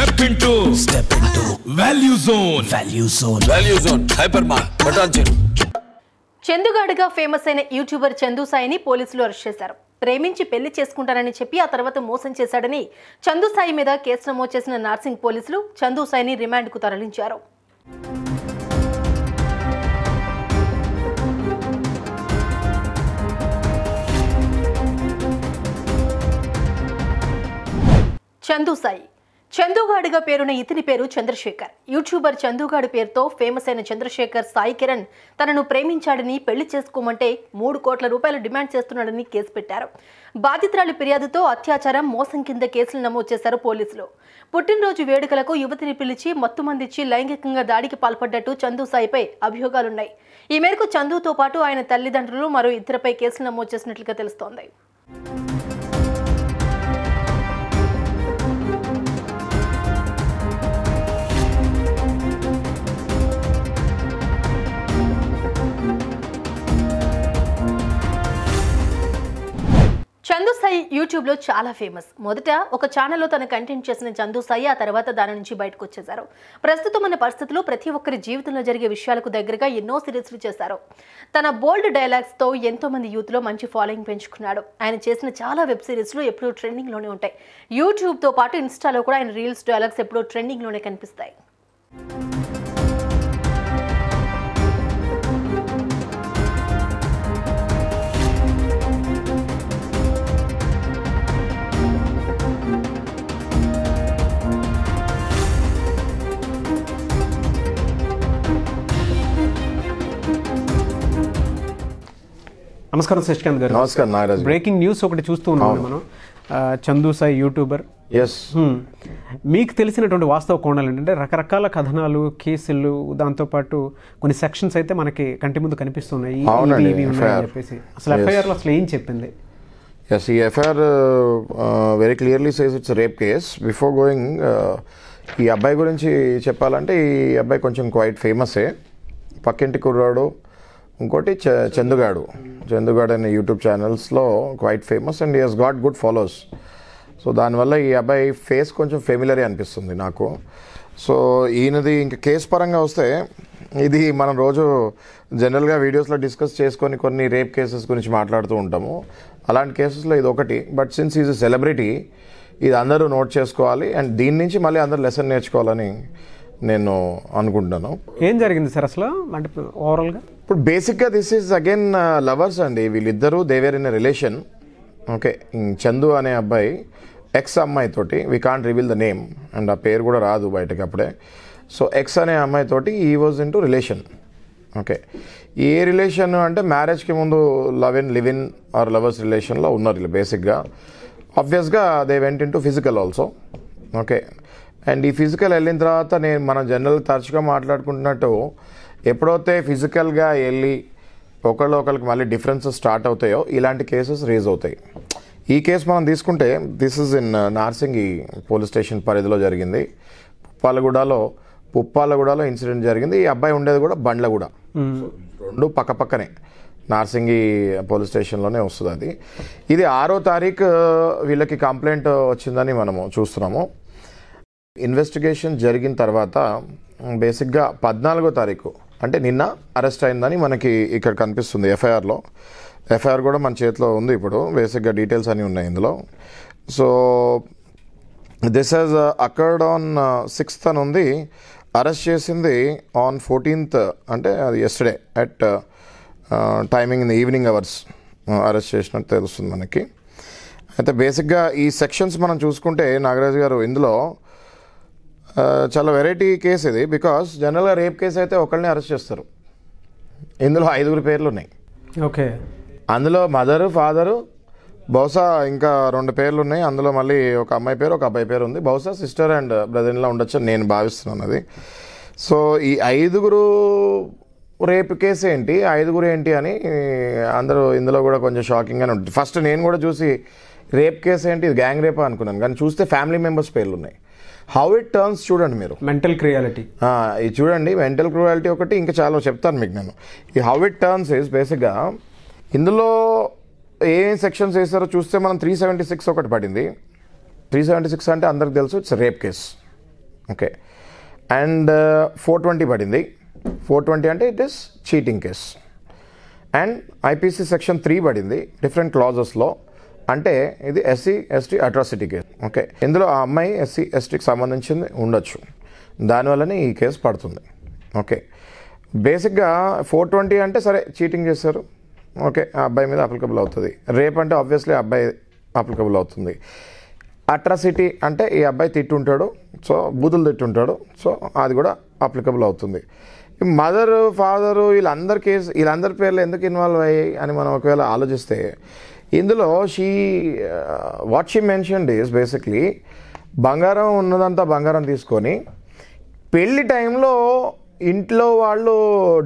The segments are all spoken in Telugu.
Step into step into value zone value zone value zone hyper button Patancheru చందుగాడిగా ఫేమస్ అయిన యూట్యూబర్ చందు సాయిని పోలీసులు అరెస్ట్ చేశారు ప్రేమించి పెళ్లి చేసుకుంటానని చెప్పి ఆ తర్వాత మోసం చేశాడని చందు సాయి మీద కేసు నమోదు చేసిన నార్సింగ్ పోలీసులు చందు సాయిని రిమాండ్కు తరలించారు చందు సాయి చందుగాడిగా పేరున్న ఇతని పేరు చంద్రశేఖర్ యూట్యూబర్ చందుగాడి పేరుతో ఫేమస్ అయిన చంద్రశేఖర్ సాయి కిరణ్ తనను ప్రేమించాడని పెళ్లి చేసుకోమంటే మూడు కోట్ల రూపాయలు డిమాండ్ చేస్తున్నాడని కేసు పెట్టారు బాధితురాలి ఫిర్యాదుతో అత్యాచారం మోసం కింద కేసులు నమోదు చేశారు పోలీసులు పుట్టినరోజు వేడుకలకు యువతిని పిలిచి మత్తుమందిచ్చి లైంగికంగా దాడికి పాల్పడ్డట్టు చందు సాయిపై అభియోగాలున్నాయి ఈ మేరకు చందుతో పాటు ఆయన తల్లిదండ్రులు మరో ఇద్దరిపై కేసులు నమోదు చేసినట్లుగా తెలుస్తోంది చందు సాయి యూట్యూబ్లో చాలా ఫేమస్ మొదట ఒక ఛానల్లో తన కంటెంట్ చేసిన చందు సాయి ఆ తర్వాత దాని నుంచి బయటకు వచ్చేశారు ప్రస్తుతం ఉన్న పరిస్థితుల్లో ప్రతి ఒక్కరి జీవితంలో జరిగే విషయాలకు దగ్గరగా ఎన్నో సిరీస్లు చేశారు తన బోల్డ్ డైలాగ్స్తో ఎంతోమంది యూత్లో మంచి ఫాలోయింగ్ పెంచుకున్నాడు ఆయన చేసిన చాలా వెబ్ సిరీస్లు ఎప్పుడూ ట్రెండింగ్లోనే ఉంటాయి యూట్యూబ్తో పాటు ఇన్స్టాలో కూడా ఆయన రీల్స్ డైలాగ్స్ ఎప్పుడూ ట్రెండింగ్లోనే కనిపిస్తాయి నమస్కారం శశికాంత్ గారు నమస్కారం నాగరాజ్ బ్రేకింగ్ న్యూస్ ఒకటి చూస్తూ ఉన్నాం మనం చందు సాయి యూట్యూబర్ ఎస్ మీకు తెలిసినటువంటి వాస్తవ కోణాలు ఏంటంటే రకరకాల కథనాలు కేసులు దాంతోపాటు కొన్ని సెక్షన్స్ అయితే మనకి కంటి ముందు కనిపిస్తున్నాయి అసలు ఎఫ్ఐఆర్లో అసలు ఏం చెప్పింది ఎస్ ఈ FIR very clearly says it's rape case before going ఈ అబ్బాయి గురించి చెప్పాలంటే ఈ అబ్బాయి కొంచెం క్వైట్ ఫేమసే పక్కింటి కుర్రాడు ఇంకోటి చందుగాడు చందుగాడు అనే యూట్యూబ్ ఛానల్స్లో quite famous and he got good follows so దానివల్ల ఈ అబ్బాయి ఫేస్ కొంచెం ఫెమిలరీ అనిపిస్తుంది నాకు సో ఈయనది ఇంక కేసు పరంగా వస్తే ఇది మనం రోజు జనరల్గా వీడియోస్లో డిస్కస్ చేసుకొని కొన్ని రేప్ కేసెస్ గురించి మాట్లాడుతూ ఉంటాము అలాంటి కేసెస్లో ఇది ఒకటి బట్ సిన్స్ ఈజ్ సెలబ్రిటీ ఇది అందరూ నోట్ చేసుకోవాలి అండ్ దీని నుంచి మళ్ళీ అందరూ లెసన్ నేర్చుకోవాలని నేను అనుకుంటున్నాను ఏం జరిగింది సార్ అసలు అంటే ఓవరాల్గా ఇప్పుడు బేసిక్గా దిస్ ఈజ్ అగైన్ లవర్స్ అండి వీళ్ళిద్దరూ they were in relation okay Chandu అనే అబ్బాయి ఎక్స్ అమ్మాయితోటి we can't reveal the name and ఆ పేరు కూడా రాదు బయటకి అప్పుడే సో ఎక్స్ అనే అమ్మాయితోటి ఈ was into relation okay a relation అంటే మ్యారేజ్కి ముందు love in live in or lovers రిలేషన్లో ఉన్నారు వీళ్ళు బేసిక్గా ఆబ్వియస్గా they went into physical also okay and ఈ ఫిజికల్ వెళ్ళిన తర్వాత నేను మనం జనరల్ తరచుగా మాట్లాడుకుంటున్నట్టు ఎప్పుడైతే ఫిజికల్గా వెళ్ళి ఒకళ్ళు ఒకరికి మళ్ళీ డిఫరెన్సెస్ స్టార్ట్ అవుతాయో ఇలాంటి కేసెస్ రేజ్ అవుతాయి ఈ కేసు మనం తీసుకుంటే this is in Narsingi police station పరిధిలో జరిగింది పుప్పాలగూడలో పుప్పాలగూడలో ఇన్సిడెంట్ జరిగింది ఈ అబ్బాయి ఉండేది కూడా బండ్లగూడ రెండు పక్క పక్కనే నార్సింగి పోలీస్ స్టేషన్లోనే వస్తుంది అది ఇది ఆరో తారీఖు వీళ్ళకి కంప్లైంట్ వచ్చిందని మనము చూస్తున్నాము ఇన్వెస్టిగేషన్ జరిగిన తర్వాత బేసిక్గా పద్నాలుగో తారీఖు అంటే నిన్న అరెస్ట్ అయిందని మనకి ఇక్కడ కనిపిస్తుంది ఎఫ్ఐఆర్లో ఎఫ్ఐఆర్ కూడా మన చేతిలో ఉంది ఇప్పుడు బేసిక్గా డీటెయిల్స్ అన్నీ ఉన్నాయి ఇందులో so this has occurred on sixth అని ఉంది అరెస్ట్ చేసింది ఆన్ ఫోర్టీన్త్ అంటే అది yesterday at timing in evening hours arrest చేసినట్టు తెలుస్తుంది మనకి అయితే బేసిక్గా ఈ సెక్షన్స్ మనం చూసుకుంటే నాగరాజు గారు ఇందులో చాలా వెరైటీ కేసు ఇది బికాస్ జనరల్గా రేప్ కేసు అయితే ఒకళ్ళని అరెస్ట్ చేస్తారు ఇందులో ఐదుగురు పేర్లు ఉన్నాయి ఓకే అందులో మదరు ఫాదరు బహుశా ఇంకా రెండు పేర్లు ఉన్నాయి అందులో మళ్ళీ ఒక అమ్మాయి పేరు ఒక అబ్బాయి పేరు ఉంది బహుశా సిస్టర్ అండ్ బ్రదర్లా ఉండొచ్చు నేను భావిస్తున్నాను అది సో ఈ ఐదుగురు రేపు కేసు ఏంటి ఐదుగురు ఏంటి అని అందరూ ఇందులో కూడా కొంచెం షాకింగ్గానే ఉంటుంది ఫస్ట్ నేను కూడా చూసి రేప్ కేసు ఏంటి ఇది గ్యాంగ్ రేపా అనుకున్నాను కానీ చూస్తే ఫ్యామిలీ మెంబర్స్ పేర్లు ఉన్నాయి హౌ ఇట్ టర్న్స్ చూడండి మీరు మెంటల్ క్రియాలిటీ ఇది చూడండి మెంటల్ క్రియాలిటీ ఒకటి ఇంకా చాలా చెప్తాను మీకు నేను ఈ హౌ ఇట్ టర్న్స్ ఇస్ బేసిక్గా ఇందులో ఏ సెక్షన్స్ వేస్తారో చూస్తే మనం త్రీ సెవెంటీ సిక్స్ ఒకటి పడింది త్రీ సెవెంటీ సిక్స్ అంటే అందరికి తెలుసు it's rape case okay and four twenty పడింది ఫోర్ ట్వంటీ అంటే it is cheating case and IPC section three పడింది డిఫరెంట్ క్లాజెస్లో అంటే ఇది SC ST atrocity case okay ఇందులో ఆ అమ్మాయి ఎస్సీ ఎస్టీకి సంబంధించింది ఉండొచ్చు దానివల్లనే ఈ కేసు పడుతుంది ఓకే బేసిక్గా ఫోర్ ట్వంటీ అంటే సరే చీటింగ్ చేశారు ఓకే ఆ అబ్బాయి మీద అప్లికబుల్ అవుతుంది రేప్ అంటే ఆబ్వియస్లీ అబ్బాయి అప్లికబుల్ అవుతుంది అట్రాసిటీ అంటే ఈ అబ్బాయి తిట్టుంటాడు సో బూతులు తిట్టుంటాడు సో అది కూడా అప్లికబుల్ అవుతుంది మదరు ఫాదరు వీళ్ళందరి కేసు వీళ్ళందరి పేర్లు ఎందుకు ఇన్వాల్వ్ అయ్యాయి అని మనం ఒకవేళ ఆలోచిస్తే ఇందులో she what she mention days basically బంగారం ఉన్నదంతా బంగారం తీసుకొని పెళ్ళి టైంలో ఇంట్లో వాళ్ళు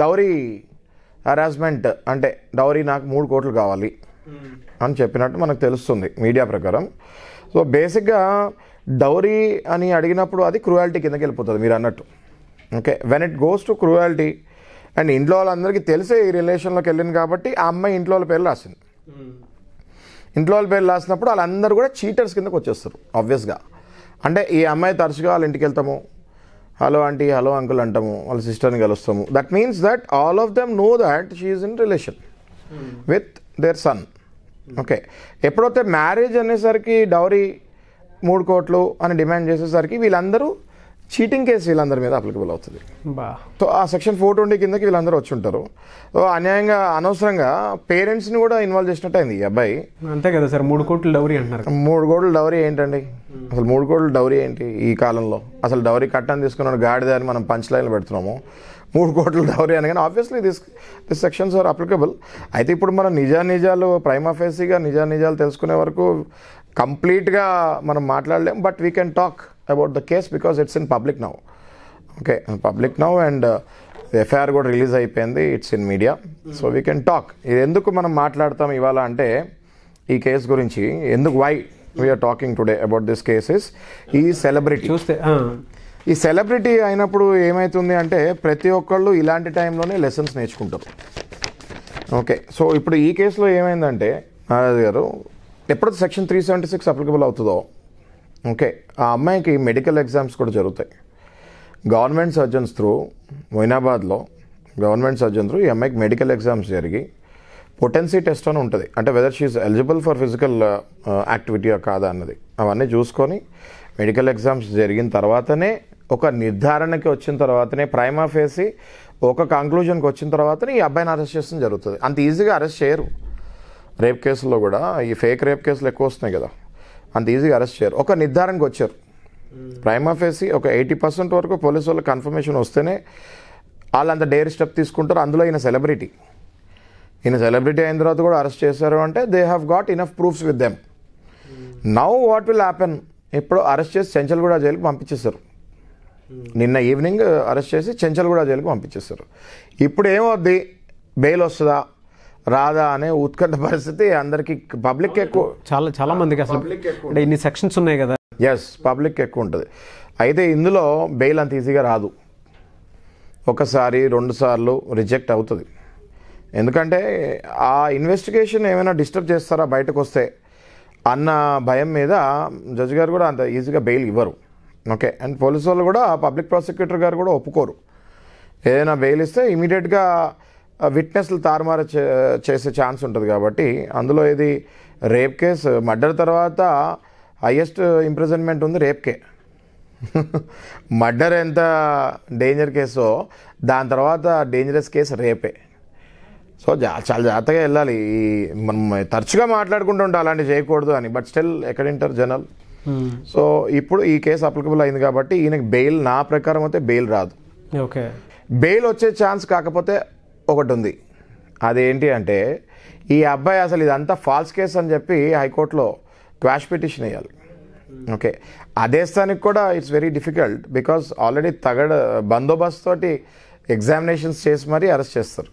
డౌరీ హరాస్మెంట్ అంటే డౌరీ నాకు మూడు కోట్లు కావాలి hmm. అని చెప్పినట్టు మనకు తెలుస్తుంది మీడియా ప్రకారం సో బేసిక్గా డౌరీ అని అడిగినప్పుడు అది క్రూయాలిటీ కిందకి వెళ్ళిపోతుంది మీరు అన్నట్టు okay when it goes to cruelty and ఇంట్లో వాళ్ళందరికీ తెలిసే ఈ రిలేషన్లోకి వెళ్ళింది కాబట్టి ఆ అమ్మాయి ఇంట్లో వాళ్ళ పేరు రాసింది hmm. ఇంట్లో వాళ్ళ పేరు రాసినప్పుడు వాళ్ళందరూ కూడా చీటర్స్ కిందకు వచ్చేస్తారు ఆబ్వియస్గా అంటే ఈ అమ్మాయి తరచుగా వాళ్ళ ఇంటికి వెళ్తాము హలో ఆంటీ హలో అంకుల్ అంటాము వాళ్ళ సిస్టర్ని కలుస్తాము that means that all of them know that she's in relation with their son okay ఎప్పుడైతే మ్యారేజ్ అనేసరికి డౌరీ మూడు కోట్లు అని డిమాండ్ చేసేసరికి వీళ్ళందరూ చీటింగ్ కేసు వీళ్ళందరి మీద అప్లికబుల్ అవుతుంది సో ఆ సెక్షన్ ఫోర్ ట్వంటీ కిందకి వీళ్ళందరూ వచ్చి ఉంటారు అన్యాయంగా అనవసరంగా పేరెంట్స్ని కూడా ఇన్వాల్వ్ చేసినట్టు అయింది ఈ అబ్బాయి అంతే కదా సార్ మూడు కోట్లు డౌరీ అంటారు మూడు కోట్లు డౌరీ ఏంటండి అసలు మూడు కోట్లు డౌరీ ఏంటి ఈ కాలంలో అసలు డౌరీ కట్టని తీసుకున్నాడు గాడిదారి మనం పంచ్ లైన్లు పెడుతున్నాము మూడు కోట్లు డౌరీ అని కానీ obviously this this sections are applicable అయితే ఇప్పుడు మనం నిజా నిజానిజాలు ప్రైమాఫేసీగా నిజాలు తెలుసుకునే వరకు కంప్లీట్గా మనం మాట్లాడలేం but we can talk about the case because it's in public now okay public now and FIR కూడా రిలీజ్ అయిపోయింది it's in media so we can talk ఇది ఎందుకు మనం మాట్లాడతాం ఇవాళ అంటే ఈ కేసు గురించి ఎందుకు why we are talking today about this cases ఈ సెలబ్రిటీ చూస్తే ఈ సెలబ్రిటీ అయినప్పుడు ఏమవుతుంది అంటే ప్రతి ఒక్కళ్ళు ఇలాంటి టైంలోనే లెసన్స్ నేర్చుకుంటారు ఓకే సో ఇప్పుడు ఈ కేసులో ఏమైందంటే నారాజ్ గారు ఎప్పుడైతే section three seventy six applicable అవుతుందో ఓకే ఆ అమ్మాయికి మెడికల్ ఎగ్జామ్స్ కూడా జరుగుతాయి గవర్నమెంట్ సర్జన్స్ త్రూ మొయినాబాద్లో గవర్నమెంట్ సర్జన్ త్రూ ఈ అమ్మాయికి మెడికల్ ఎగ్జామ్స్ జరిగి పొటెన్సీ టెస్ట్ అని ఉంటుంది అంటే whether she's eligible for physical activity కాదా అన్నది అవన్నీ చూసుకొని మెడికల్ ఎగ్జామ్స్ జరిగిన తర్వాతనే ఒక నిర్ధారణకి వచ్చిన తర్వాతనే ప్రైమా ఫేసి ఒక కంక్లూజన్కి వచ్చిన తర్వాతనే ఈ అబ్బాయిని అరెస్ట్ చేస్తుంది జరుగుతుంది అంత ఈజీగా అరెస్ట్ చేయరు రేప్ కేసుల్లో కూడా ఈ ఫేక్ రేప్ కేసులు ఎక్కువ వస్తున్నాయి కదా అంత ఈజీగా అరెస్ట్ చేయరు ఒక నిర్ధారణకు వచ్చారు ప్రైమ్ ఏసీ ఒక ఎయిటీ పర్సెంట్ వరకు పోలీసు వాళ్ళు కన్ఫర్మేషన్ వస్తేనే వాళ్ళంత డేర్ స్టెప్ తీసుకుంటారు అందులో ఈయన సెలబ్రిటీ ఈయన సెలబ్రిటీ అయిన తర్వాత కూడా అరెస్ట్ చేశారు అంటే they have got enough proofs with them now what will happen ఇప్పుడు అరెస్ట్ చేసి చెంచల్గూడ జైలుకి పంపించేశారు నిన్న ఈవినింగ్ అరెస్ట్ చేసి చెంచల్గూడ జైలుకి పంపించేశారు ఇప్పుడు ఏమవుద్ది బెయిల్ వస్తుందా రాదా అనే ఉత్కంఠ పరిస్థితి అందరికి పబ్లిక్ ఎక్కువ చాలా చాలా మందికి అసలు అంటే ఇన్ని సెక్షన్స్ ఉన్నాయి కదా ఎస్ పబ్లిక్ ఎక్కువ ఉంటుంది అయితే ఇందులో బెయిల్ అంత ఈజీగా రాదు ఒకసారి రెండు సార్లు రిజెక్ట్ అవుతుంది ఎందుకంటే ఆ ఇన్వెస్టిగేషన్ ఏమైనా డిస్టర్బ్ చేస్తారా బయటకు వస్తే అన్న భయం మీద జడ్జి గారు కూడా అంత ఈజీగా బెయిల్ ఇవ్వరు ఓకే అండ్ పోలీసు వాళ్ళు కూడా పబ్లిక్ ప్రాసిక్యూటర్ గారు కూడా ఒప్పుకోరు ఏదైనా బెయిల్ ఇస్తే ఇమీడియట్గా విట్నెస్లు తారుమారు చేసే ఛాన్స్ ఉంటుంది కాబట్టి అందులో ఇది రేప్ కేసు మర్డర్ తర్వాత హయ్యెస్ట్ ఇంప్రిజన్మెంట్ ఉంది రేప్కే మర్డర్ ఎంత డేంజర్ కేసో దాని తర్వాత డేంజరస్ కేసు రేపే సో జా చాలా జాగ్రత్తగా వెళ్ళాలి ఈ మనం తరచుగా మాట్లాడుకుంటుంటాం అలాంటివి చేయకూడదు అని బట్ స్టిల్ ఎక్కడ ఇంటర్ జనరల్ hmm. సో ఇప్పుడు ఈ కేసు అప్లికబుల్ అయింది కాబట్టి ఈయనకి బెయిల్ నా ప్రకారం అయితే బెయిల్ రాదు ఓకే బెయిల్ వచ్చే ఛాన్స్ కాకపోతే ఒకటి ఉంది అదేంటి అంటే ఈ అబ్బాయి అసలు ఇదంతా ఫాల్స్ కేసు అని చెప్పి హైకోర్టులో క్వాష్ పిటిషన్ వేయాలి ఓకే అదేస్తానికి కూడా it's very difficult because already తగడ బందోబస్తు తోటి ఎగ్జామినేషన్స్ చేసి మరీ అరెస్ట్ చేస్తారు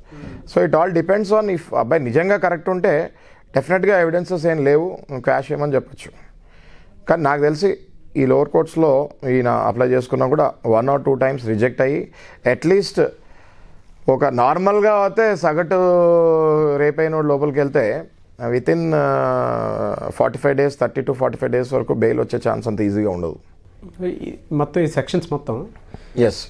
so it all depends on if అబ్బాయి నిజంగా కరెక్ట్ ఉంటే డెఫినెట్గా ఎవిడెన్సెస్ ఏం లేవు క్యాష్ ఏమని చెప్పచ్చు కానీ నాకు తెలిసి ఈ లోవర్ కోర్ట్స్లో ఈయన అప్లై చేసుకున్నా కూడా one or two times reject అయ్యి అట్లీస్ట్ ఒక నార్మల్గా అయితే సగటు రేపైన లోపలికి వెళ్తే within forty five days thirty to forty five days వరకు బెయిల్ వచ్చే ఛాన్స్ అంత ఈజీగా ఉండదు మొత్తం ఈ సెక్షన్స్ మొత్తం ఎస్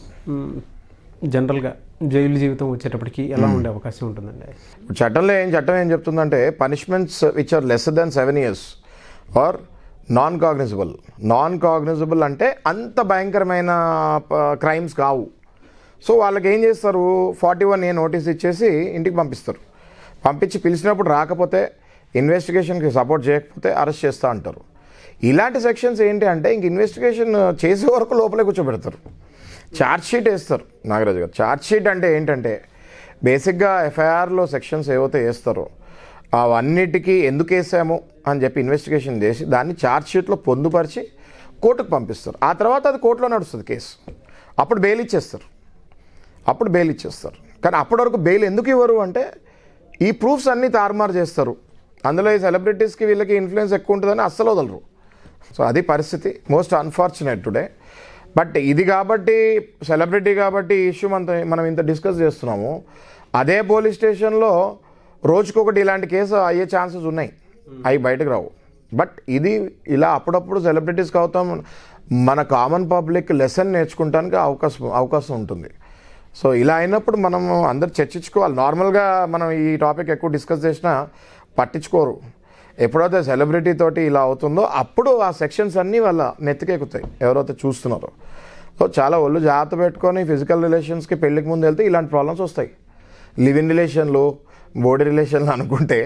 జనరల్గా జైలు జీవితం వచ్చేటప్పటికి ఎలా hmm. ఉండే అవకాశం ఉంటుందండి చట్టంలో ఏం చట్టం ఏం చెప్తుందంటే punishments which are less than seven years are non cognizable non cognizable అంటే అంత భయంకరమైన క్రైమ్స్ కావు సో వాళ్ళకి ఏం చేస్తారు ఫార్టీ వన్ ఏ నోటీస్ ఇచ్చేసి ఇంటికి పంపిస్తారు పంపించి పిలిచినప్పుడు రాకపోతే ఇన్వెస్టిగేషన్కి సపోర్ట్ చేయకపోతే అరెస్ట్ చేస్తూ ఉంటారు ఇలాంటి సెక్షన్స్ ఏంటి అంటే ఇంక ఇన్వెస్టిగేషన్ చేసే వరకు లోపలే కూర్చోబెడతారు ఛార్జ్ షీట్ వేస్తారు నాగరాజు గారు ఛార్జ్ షీట్ అంటే ఏంటంటే బేసిక్గా ఎఫ్ఐఆర్లో సెక్షన్స్ ఏవైతే వేస్తారో అవన్నిటికీ ఎందుకు వేసాము అని చెప్పి ఇన్వెస్టిగేషన్ చేసి దాన్ని ఛార్జ్ షీట్లో పొందుపరిచి కోర్టుకు పంపిస్తారు ఆ తర్వాత అది కోర్టులో నడుస్తుంది కేసు అప్పుడు బెయిల్ ఇచ్చేస్తారు అప్పుడు బెయిల్ ఇచ్చేస్తారు కానీ అప్పటివరకు బెయిల్ ఎందుకు ఇవ్వరు అంటే ఈ ప్రూఫ్స్ అన్నీ తారుమారు చేస్తారు అందులో ఈ సెలబ్రిటీస్కి వీళ్ళకి ఇన్ఫ్లుయెన్స్ ఎక్కువ ఉంటుందని అస్సలు వదలరు సో అది పరిస్థితి మోస్ట్ అన్ఫార్చునేట్ టుడే బట్ ఇది కాబట్టి సెలబ్రిటీ కాబట్టి ఈ ఇష్యూ మనతో మనం ఇంత డిస్కస్ చేస్తున్నాము అదే పోలీస్ స్టేషన్లో రోజుకొకటి ఇలాంటి కేసు అయ్యే ఛాన్సెస్ ఉన్నాయి అవి బయటకు రావు బట్ ఇది ఇలా అప్పుడప్పుడు సెలబ్రిటీస్కి అవుతాం మన కామన్ పబ్లిక్ లెసన్ నేర్చుకుంటానికి అవకాశం అవకాశం ఉంటుంది సో ఇలా అయినప్పుడు మనం అందరు చర్చించుకోవాలి నార్మల్గా మనం ఈ టాపిక్ ఎక్కువ డిస్కస్ చేసినా పట్టించుకోరు ఎప్పుడైతే సెలబ్రిటీ తోటి ఇలా అవుతుందో అప్పుడు ఆ సెక్షన్స్ అన్నీ వాళ్ళ నెత్తికెక్కుతాయి ఎవరైతే చూస్తున్నారో సో చాలా ఒళ్ళు జాగ్రత్త పెట్టుకొని ఫిజికల్ రిలేషన్స్కి పెళ్ళికి ముందు వెళ్తే ఇలాంటి ప్రాబ్లమ్స్ వస్తాయి లివ్ ఇన్ రిలేషన్లు బోర్డు రిలేషన్లు అనుకుంటే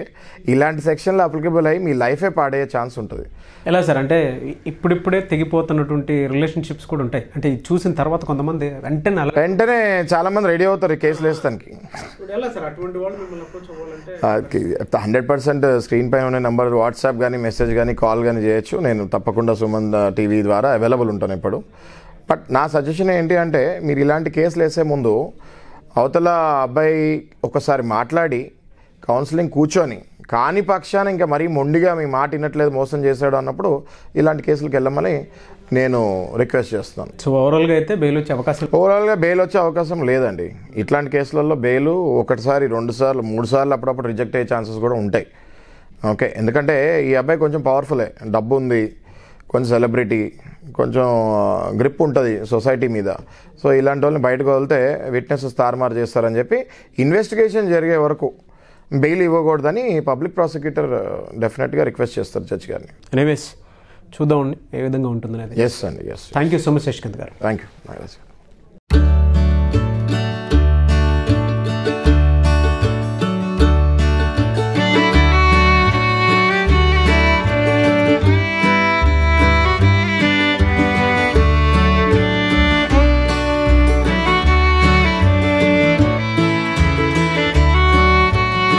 ఇలాంటి సెక్షన్లు అప్లికబుల్ అయ్యి మీ లైఫే పాడే ఛాన్స్ ఉంటుంది ఎలా సార్ అంటే ఇప్పుడిప్పుడే తెగిపోతున్నటువంటి రిలేషన్షిప్స్ కూడా ఉంటాయి అంటే చూసిన తర్వాత కొంతమంది వెంటనే వెంటనే చాలామంది రెడీ అవుతారు కేసులు వేస్తానికి హండ్రెడ్ పర్సెంట్ స్క్రీన్ పై ఉన్న నెంబర్ వాట్సాప్ కానీ మెసేజ్ కానీ కాల్ కానీ చేయొచ్చు నేను తప్పకుండా సుమన్ టీవీ ద్వారా అవైలబుల్ ఉంటాను ఇప్పుడు బట్ నా సజెషన్ ఏంటి అంటే మీరు ఇలాంటి కేసులు వేసే ముందు అవతల అబ్బాయి ఒకసారి మాట్లాడి కౌన్సిలింగ్ కూర్చొని కాని పక్షాన ఇంకా మరీ మొండిగా మీ మాట వినట్లేదు మోసం చేశాడు అన్నప్పుడు ఇలాంటి కేసులకు వెళ్ళమని నేను రిక్వెస్ట్ చేస్తున్నాను సో ఓవరాల్గా అయితే బెయిల్ వచ్చే అవకాశం ఓవరాల్గా బెయిల్ వచ్చే అవకాశం లేదండి ఇట్లాంటి కేసులలో బెయిల్ ఒకటిసారి రెండు సార్లు మూడు సార్లు అప్పుడప్పుడు రిజెక్ట్ అయ్యే ఛాన్సెస్ కూడా ఉంటాయి ఓకే ఎందుకంటే ఈ అబ్బాయి కొంచెం పవర్ఫులే డబ్బు ఉంది కొంచెం సెలబ్రిటీ కొంచెం గ్రిప్ ఉంటుంది సొసైటీ మీద సో ఇలాంటి వాళ్ళని బయటకు వదిలితే విట్నెసెస్ తారుమారు చేస్తారని చెప్పి ఇన్వెస్టిగేషన్ జరిగే వరకు బెయిల్ ఇవ్వకూడదని పబ్లిక్ ప్రాసిక్యూటర్ డెఫినెట్గా రిక్వెస్ట్ చేస్తారు జడ్జి గారిని ఎనీవేస్ చూద్దామండి ఏ విధంగా ఉంటుందనేది ఎస్ అండి yes thank you so much Shashikanth garu thank you